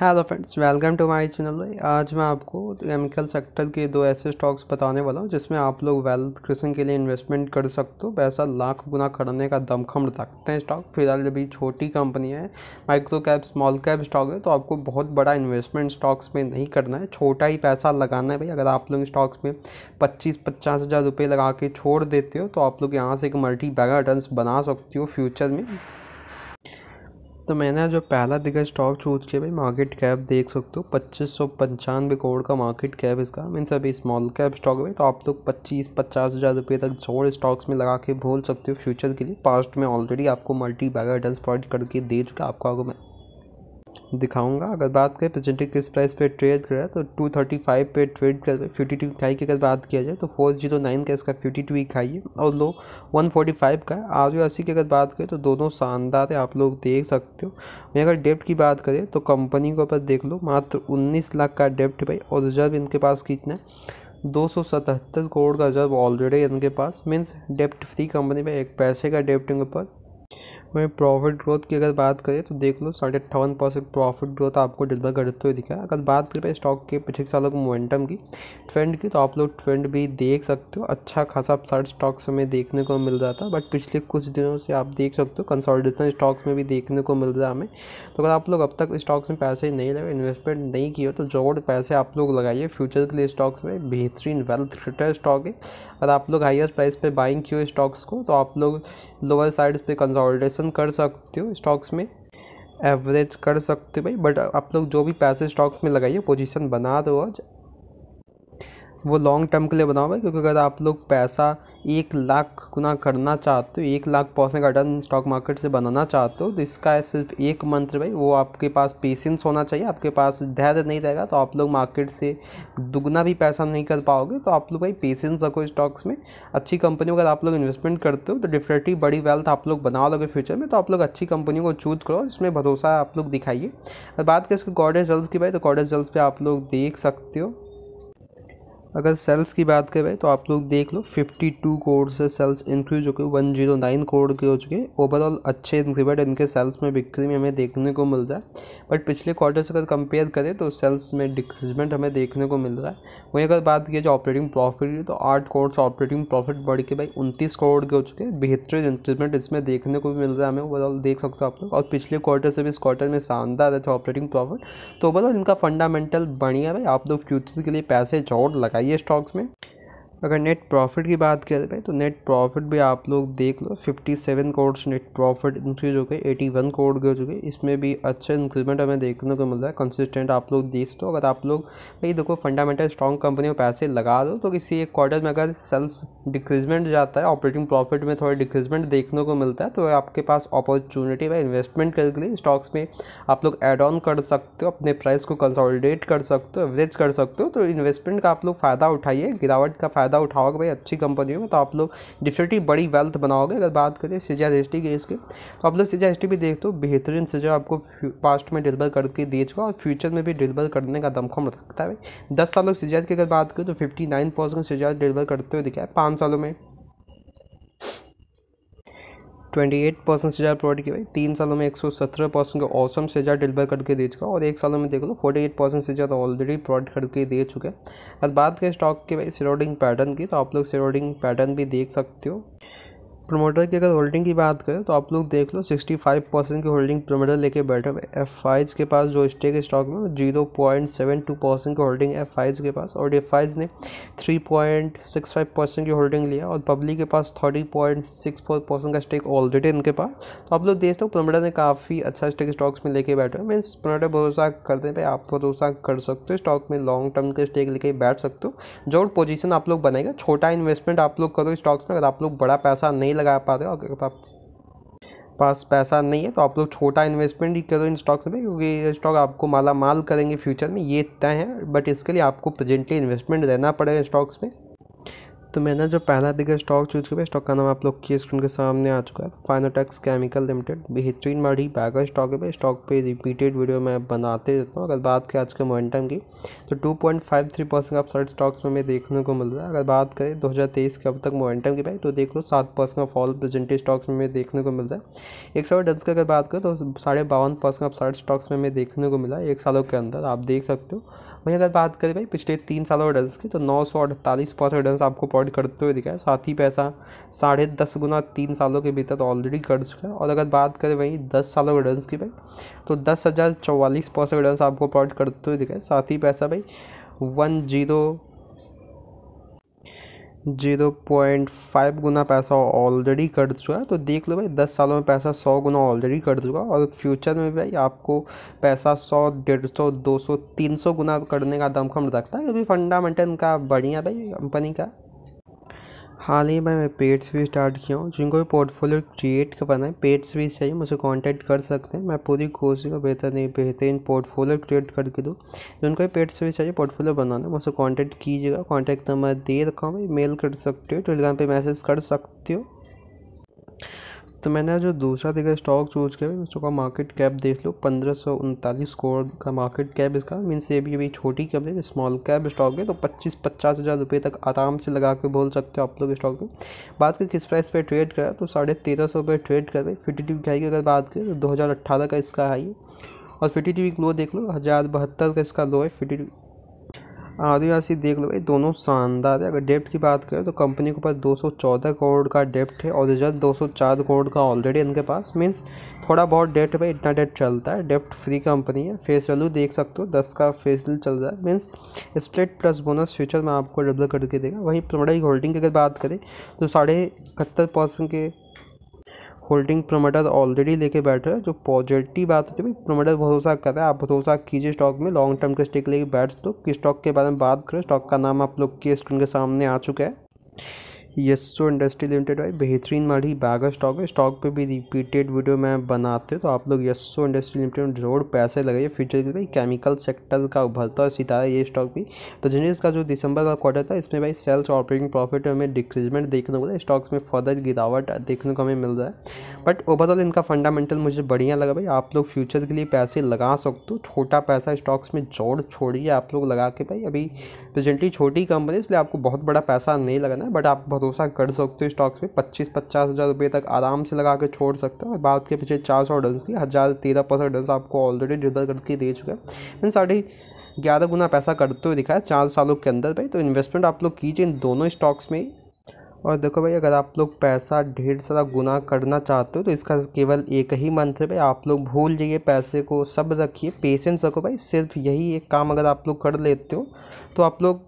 hello friends welcome to my channel आज मैं आपको केमिकल सेक्टर के दो ऐसे स्टॉक्स बताने वाला हूँ जिसमें आप लोग वेल्थ क्रिएशन के लिए इन्वेस्टमेंट कर सकते हो पैसा लाख गुना करने का दमखम रखते हैं स्टॉक फिलहाल अभी छोटी कंपनी है micro cap small cap stock है तो आपको बहुत बड़ा इन्वेस्टमेंट स्टॉक्स में नहीं करना है छोटा ही पैसा लगाना है भाई अगर आप लोग स्टॉक्स में पच्चीस पचास हज़ार रुपये लगा के छोड़ देते हो तो आप लोग यहाँ से एक मल्टी बैगर रिटर्न बना सकते हो फ्यूचर में तो मैंने जो पहला दिग्गज स्टॉक चूज किया भाई मार्केट कैप देख सकते हो पच्चीस सौ पंचानवे करोड़ का मार्केट कैप इसका मीन अभी स्मॉल कैप स्टॉक भाई तो आप लोग तो पच्चीस पचास हज़ार रुपये तक जोड़ स्टॉक्स में लगा के बोल सकते हो फ्यूचर के लिए पास्ट में ऑलरेडी आपको मल्टी बैगर डल्स प्रोवाइड करके दे चुका आपको आगे दिखाऊंगा अगर बात करें प्रेजेंटिंग किस प्राइस पे ट्रेड कर रहा है तो टू थर्टी फाइव पे ट्रेड कर फिफ्टी टू इकाई की अगर बात किया जाए तो फोर जीरो नाइन का इसका फिफ्टी टू इकाई है और लो वन फोर्टी फाइव का आज अस्सी की अगर बात करें तो दोनों शानदार है आप लोग देख सकते हो वहीं अगर डेप्ट की बात करें तो कंपनी के ऊपर देख लो मात्र उन्नीस लाख का डेप्ट भाई और रिजर्व इनके पास कितना है दो सौ सतहत्तर करोड़ का रिजर्व ऑलरेडी इनके पास मीन्स डेप्ट फ्री कंपनी में एक पैसे का डेप्ट इनके ऊपर वहीं प्रॉफिट ग्रोथ की अगर बात करें तो देख लो साढ़े अट्ठावन परसेंट प्रॉफिट ग्रोथ आपको डिलीवर करते हुए दिखा अगर बात करें स्टॉक के पिछले सालों के मोमेंटम की ट्रेंड की तो आप लोग ट्रेंड भी देख सकते हो अच्छा खासा अपसाइड स्टॉक्स हमें देखने को मिल रहा था बट पिछले कुछ दिनों से आप देख सकते हो कंसॉलिडेशन स्टॉक्स में भी देखने को मिल रहा है हमें तो अगर आप लोग अब तक स्टॉक्स में पैसे नहीं लगे इन्वेस्टमेंट नहीं किए तो जोड़ पैसे आप लोग लगाइए फ्यूचर के लिए स्टॉक्स में बेहतरीन वेल्थ क्रिएटर स्टॉक है अगर आप लोग हाइस्ट प्राइस पर बाइंग किए स्टॉक्स को तो आप लोग लोअर साइड्स पे कंसोलिडेशन कर सकते हो स्टॉक्स में एवरेज कर सकते हो भाई बट आप लोग जो भी पैसे स्टॉक्स में लगाइए पोजीशन बना रहे हो आज वो लॉन्ग टर्म के लिए बनाओ भाई क्योंकि अगर आप लोग पैसा एक लाख गुना करना चाहते हो एक lakh percent return stock market से बनाना चाहते हो तो इसका सिर्फ एक मंत्र भाई वो आपके पास पेशेंस होना चाहिए आपके पास धैर्य नहीं रहेगा तो आप लोग मार्केट से दुगना भी पैसा नहीं कर पाओगे तो आप लोग भाई पेशेंस रखो स्टॉक्स में अच्छी कंपनी अगर आप लोग इन्वेस्टमेंट करते हो तो डेफिनेटली बड़ी वेल्थ आप लोग बना लोगे फ्यूचर में तो आप लोग अच्छी कंपनी को चूज करो जिसमें भरोसा आप लोग दिखाइए और बात करें इसके गॉडेज जल्स की भाई तो गॉडेज जल्स पर आप लोग देख सकते हो अगर सेल्स की बात करें तो आप लोग देख लो 52 करोड़ से सेल्स इंक्रीज होकर 109 करोड़ के हो चुके ओवरऑल अच्छे इंक्रीमेंट इनके सेल्स में बिक्री में हमें देखने को मिल रहा है बट पिछले क्वार्टर से अगर कंपेयर करें तो सेल्स में डिक्रीजमेंट हमें देखने को मिल रहा है वहीं अगर बात की जो ऑपरेटिंग प्रॉफिट की तो आठ करोड़ से ऑपरेटिंग प्रॉफिट बढ़ के भाई उनतीस करोड़ के हो चुके हैं बेहतरीन इंक्रीजमेंट इसमें देखने को भी मिल रहा है हमें ओवरऑल देख सकते हो आप लोग और पिछले क्वार्टर से भी इस क्वार्टर में शानदार है ऑपरेटिंग प्रॉफिट तो ओवरऑल इनका फंडामेंटल बढ़िया भाई आप लोग फ्यूचर के लिए पैसे जोड़ लगाए चाहिए स्टॉक्स में अगर नेट प्रॉफिट की बात जाए तो नेट प्रॉफिट भी आप लोग देख लो 57 करोड़ नेट प्रॉफिट इंक्रीज हो गए वन करोड़ के हो चुके इसमें भी अच्छा इंक्रीजमेंट हमें देखने को मिल रहा है कंसिस्टेंट आप लोग देख दो अगर आप लोग भाई देखो फंडामेंटल स्ट्रॉन्ग कंपनी में पैसे लगा दो तो किसी एक क्वार्टर में अगर सेल्स डिक्रीजमेंट जाता है ऑपरेटिंग प्रॉफिट में थोड़ा डिक्रीजमेंट देखने को मिलता है तो आपके पास अपॉर्चुनिटी भाई इन्वेस्टमेंट करके लिए स्टॉक्स में आप लोग एड ऑन कर सकते हो अपने प्राइस को कंसोलिडेट कर सकते हो एवरेज कर सकते हो तो इन्वेस्टमेंट का आप लोग फ़ायदा उठाइए गिरावट का फायदा फ़ायदा उठाओगे भाई अच्छी कंपनियों में तो आप लोग डिफिनेटली बड़ी वेल्थ बनाओगे अगर बात करें सीजा एस टी केस की तो आप लोग सीजा एस टी भी देखते हो बेहतरीन सीजा आपको पास्ट में डिलीवर करके दे चुका और फ्यूचर में भी डिलीवर करने का दमखम रखता है भाई दस सालों सीजा की अगर बात करें तो फिफ्टी नाइन परसेंट सीजा डिलीवर करते हुए दिखाए पाँच सालों में ट्वेंटी एट परसेंट से ज़्यादा प्रोवाइड किया भाई तीन सालों में एक सौ सत्रह परसेंट का औसम से ज़्यादा डिलीवर करके दे चुका और एक सालों में देख लो फोर्टी एट परसेंट से ज़्यादा ऑलरेडी प्रोवाइड करके दे चुके हैं अब बात करें स्टॉक के भाई सराउंडिंग पैटर्न की तो आप लोग सिरोडिंग पैटर्न भी देख सकते हो प्रमोटर की अगर होल्डिंग की बात करें तो आप लोग देख लो 65 परसेंट की होल्डिंग प्रमोटर लेके बैठे हुए एफ के पास जो स्टेक स्टॉक में zero point seven two percent की होल्डिंग एफ के पास और एफ ने three point six five percent की होल्डिंग लिया और पब्लिक के पास thirty point six four percent का स्टेक ऑलरेडी इनके पास तो आप लोग देख लो प्रमोटर ने काफ़ी अच्छा स्टेक स्टॉक्स में लेके बैठे हुए मीन्स प्रमोटर भरोसा करते हैं आप भरोसा कर सकते हो स्टॉक में लॉन्ग टर्म के स्टेक लेके बैठ सकते हो जो पोजीशन आप लोग बनेगा छोटा इन्वेस्टमेंट आप लोग करो स्टॉक्स में अगर आप लोग बड़ा पैसा नहीं लगा पा रहे हो अगर आप पास पैसा नहीं है तो आप लोग छोटा इन्वेस्टमेंट ही करो इन स्टॉक्स में क्योंकि ये स्टॉक आपको माला माल करेंगे फ्यूचर में ये तय है बट इसके लिए आपको प्रेजेंटली इन्वेस्टमेंट रहना पड़ेगा स्टॉक्स में तो मैंने जो पहला दिग्गज स्टॉक चूज किया स्टॉक का नाम आप लोग की स्क्रीन के सामने आ चुका है फाइनोटेक्स केमिकल लिमिटेड बेहतरीन बड़ी बैगर स्टॉक है स्टॉक पे रिपीटेड वीडियो मैं बनाते रहता हूँ अगर बात करें आज के मोमेंटम की तो 2.53 परसेंट आप सर्ट स्टॉक्स में देखने को मिल रहा है अगर बात करें दो के अब तक मोमेंटम की भाई तो देख लो सात percent of fall presented stocks में देखने को मिल रहा है एक सौ डेज की अगर बात करें तो साढ़े बावन परसेंट आप सर्ट स्टॉक्स में देखने को मिला है एक सालों के अंदर आप देख सकते हो वहीं अगर बात करें भाई पिछले तीन सालों रिटर्न की तो नौ सौ अड़तालीस परसेंट रिटर्न आपको प्रोवाइड करते हुए दिखा है साथ ही पैसा साढ़े दस गुना तीन सालों के भीतर ऑलरेडी कर चुका है और अगर बात करें वहीं दस सालों रिटर्न की भाई तो दस हज़ार चौवालीस परसेंट रिटर्न आपको प्रोवाइड करते हुए दिखा है साथ ही पैसा भाई one zero zero point five गुना पैसा ऑलरेडी कर चुका है तो देख लो भाई दस सालों में पैसा सौ गुना ऑलरेडी कर चुका और फ्यूचर में भाई आपको पैसा सौ डेढ़ सौ दो सौ तीन सौ गुना करने का दमखम रखता है क्योंकि फंडामेंटल का बढ़िया भाई कंपनी का हाल ही में मैं पेड्स भी स्टार्ट किया हूँ जिनको भी पोर्टफोलियो क्रिएट करना है पेड्स भी चाहिए मुझे कांटेक्ट कर सकते हैं मैं पूरी कोशिश का बेहतर नहीं बेहतरीन पोर्टफोलियो क्रिएट करके दूँ जिनको भी पेड्स भी चाहिए पोर्टफोलियो बनाना है मुझसे कॉन्टैक्ट कीजिएगा कॉन्टैक्ट नंबर दे रखा हूँ मेल कर सकते हो टेलीग्राम पर मैसेज कर सकते हो तो मैंने जो दूसरा देखा स्टॉक चूज किया उसका मार्केट कैप देख लो पंद्रह सौ उनतालीस करोड़ का मार्केट कैप इसका मीन ये भी अभी छोटी कैप है स्मॉल कैप स्टॉक है तो पच्चीस पचास हज़ार रुपये तक आराम से लगा के बोल सकते हो आप लोग स्टॉक में बात करें किस प्राइस पर ट्रेड करा तो साढ़े तेरह सौ पर ट्रेड कर रहे फिफ्टी की अगर बात करें तो दो हज़ार अट्ठारह का इसका हाई और फिफ्टी टी वीक लो देख लो हज़ार बहत्तर का इसका लो है फिफ्टी आदिवासी देख लो भाई दोनों शानदार है अगर डेप्ट की बात करें तो कंपनी के पास 214 करोड़ का डेप्ट है और रिजल्ट 204 करोड़ का ऑलरेडी इनके पास मीन्स थोड़ा बहुत डेप्ट भाई इतना डेप्ट चलता है डेप्ट फ्री कंपनी है फेस वैल्यू देख सकते हो दस का फेस वैल्यू चल रहा है means split plus bonus future में आपको डबल करके देगा वहीं प्रोडक्ट होल्डिंग की अगर बात करें तो साढ़े इकहत्तर परसेंट के होल्डिंग प्रोमोटर ऑलरेडी लेके बैठे हो जो पॉजिटिव बात होती है प्रोमोटर भरोसा कर रहा है आप भरोसा कीजिए स्टॉक में लॉन्ग टर्म के स्टेक लेके बैठ दो तो, किस स्टॉक के बारे में बात करें स्टॉक का नाम आप लोग के स्क्रीन के सामने आ चुका है यस्सो इंडस्ट्री लिमिटेड भाई बेहतरीन माड़ी बैगर स्टॉक है स्टॉक पे भी रिपीटेड वीडियो मैं बनाते हूँ तो आप लोग यस्सो इंडस्ट्री लिमिटेड में जरूर पैसे लगाइए फ्यूचर के भाई केमिकल सेक्टर का उभरता है सितारा ये स्टॉक भी तो जिन्हें इसका जो दिसंबर का क्वार्टर था इसमें भाई सेल्स ऑपरेटिंग प्रॉफिट में हमें डिक्रीजमेंट देखने को मिला स्टॉक्स में फर्दर गिरावट देखने को हमें मिल रहा है बट ओवरऑल इनका फंडामेंटल मुझे बढ़िया लगा भाई आप लोग फ्यूचर के लिए पैसे लगा सकते हो छोटा पैसा स्टॉक्स में जोड़ छोड़िए आप लोग लगा के भाई अभी प्रेजेंटली छोटी कंपनी इसलिए आपको बहुत बड़ा पैसा नहीं लगाना है बट आप बहुत भरोसा कर सकते हो स्टॉक्स में पच्चीस पचास हज़ार रुपये तक आराम से लगा के छोड़ सकते हो और बाद के पीछे चार सौ डंस की हज़ार तेरह परसेंट डंस आपको ऑलरेडी डिलीवर करके दे चुका है मीन साढ़े ग्यारह गुना पैसा करते हुए दिखा है चार सालों के अंदर भाई तो इन्वेस्टमेंट आप लोग कीजिए इन दोनों स्टॉक्स में और देखो भाई अगर आप लोग पैसा ढेर सारा गुना करना चाहते हो तो इसका केवल एक ही मंत्र है भाई आप लोग भूल जाइए पैसे को सब रखिए पेशेंस रखो भाई सिर्फ यही एक काम अगर आप लोग कर लेते हो तो आप लोग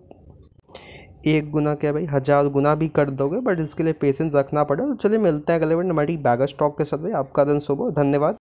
एक गुना क्या भाई हज़ार गुना भी कर दोगे बट इसके लिए पेशेंस रखना पड़ेगा तो चलिए मिलते हैं अगले बार हमारी बैगर स्टॉक के साथ भाई आपका दिन सुबह धन्यवाद